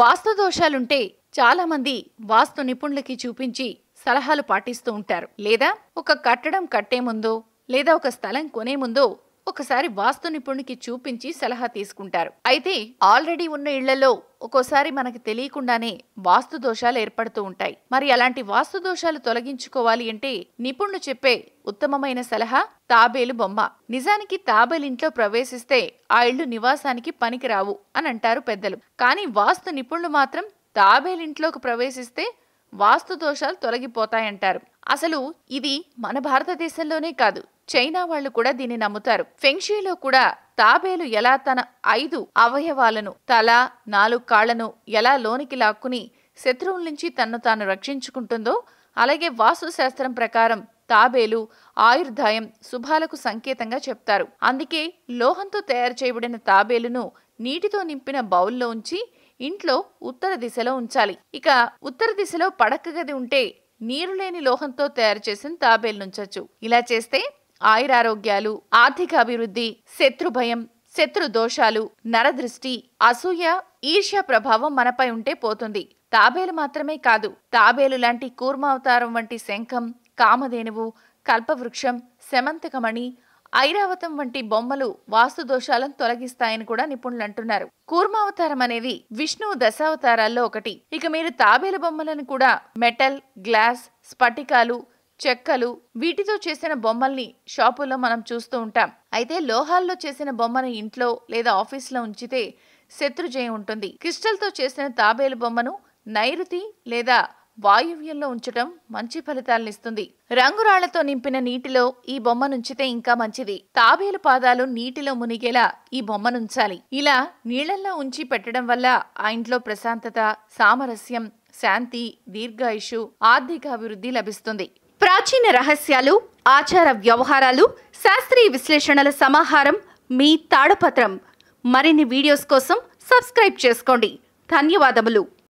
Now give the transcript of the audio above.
వాస్తు దోషాలుంటే చాలామంది వాస్తు నిపుణులకి చూపించి సలహాలు పాటిస్తూ ఉంటారు లేదా ఒక కట్టడం కట్టే ముందో లేదా ఒక స్థలం కొనే ముందో ఒకసారి వాస్తు నిపుణునికి చూపించి సలహా తీసుకుంటారు అయితే ఆల్రెడీ ఉన్న ఇళ్లలో ఒక్కోసారి మనకి తెలియకుండానే వాస్తు దోషాలు ఏర్పడుతూ ఉంటాయి మరి అలాంటి వాస్తు దోషాలు తొలగించుకోవాలి అంటే నిపుణులు చెప్పే ఉత్తమమైన సలహా తాబేలు బొమ్మ నిజానికి తాబేలింట్లో ప్రవేశిస్తే ఆ ఇళ్లు నివాసానికి పనికిరావు అని అంటారు పెద్దలు కానీ వాస్తు నిపుణులు మాత్రం తాబేలింట్లోకి ప్రవేశిస్తే వాస్తు దోషాలు తొలగిపోతాయంటారు అసలు ఇది మన భారతదేశంలోనే కాదు చైనా వాళ్ళు కూడా దీన్ని నమ్ముతారు ఫెంగ్షీలో కూడా తాబేలు ఎలా తన ఐదు అవయవాలను తల నాలుగు కాళ్లను ఎలా లోనికి లాక్కుని శత్రువుల నుంచి తన్ను తాను రక్షించుకుంటుందో అలాగే వాస్తుశాస్త్రం ప్రకారం తాబేలు ఆయుర్దాయం శుభాలకు సంకేతంగా చెప్తారు అందుకే లోహంతో తయారు చేయబడిన తాబేలును నీటితో నింపిన బౌల్లో ఉంచి ఇంట్లో ఉత్తర దిశలో ఉంచాలి ఇక ఉత్తర దిశలో పడక గది ఉంటే నీరు లేని లోహంతో తయారు చేసిన నుంచొచ్చు ఇలా చేస్తే ఆయురారోగ్యాలు ఆర్థిక అభివృద్ధి శత్రు భయం శత్రు దోషాలు నరదృష్టి అసూయ ఈర్ష్య ప్రభావం మనపై ఉంటే పోతుంది తాబేలు మాత్రమే కాదు తాబేలు లాంటి కూర్మావతారం వంటి శంఖం కామధేనువు కల్పవృక్షం శమంతకమణి ఐరావతం వంటి బొమ్మలు వాస్తు దోషాలను తొలగిస్తాయని కూడా నిపుణులు అంటున్నారు కూర్మావతారం అనేది విష్ణువు దశావతారాల్లో ఒకటి ఇక మీరు తాబేలు బొమ్మలను కూడా మెటల్ గ్లాస్ స్ఫటికాలు చెక్కలు వీటితో చేసిన బొమ్మల్ని షాపుల్లో మనం చూస్తూ ఉంటాం అయితే లోహాల్లో చేసిన బొమ్మను ఇంట్లో లేదా ఆఫీస్లో ఉంచితే శత్రుజయం ఉంటుంది క్రిస్టల్తో చేసిన తాబేలు బొమ్మను నైరుతి లేదా వాయువ్యంలో ఉంచటం మంచి ఫలితాలనిస్తుంది రంగురాళ్లతో నింపిన నీటిలో ఈ బొమ్మనుంచితే ఇంకా మంచిది తాబేలు పాదాలు నీటిలో మునిగేలా ఈ బొమ్మనుంచాలి ఇలా నీళ్లలో ఉంచి పెట్టడం వల్ల ఆ ఇంట్లో ప్రశాంతత సామరస్యం శాంతి దీర్ఘాయుషు ఆర్థిక అభివృద్ధి లభిస్తుంది ప్రాచీన రహస్యాలు ఆచార వ్యవహారాలు శాస్త్రీయ విశ్లేషణల సమాహారం మీ తాడపత్రం మరిన్ని వీడియోస్ కోసం సబ్స్క్రైబ్ చేసుకోండి ధన్యవాదములు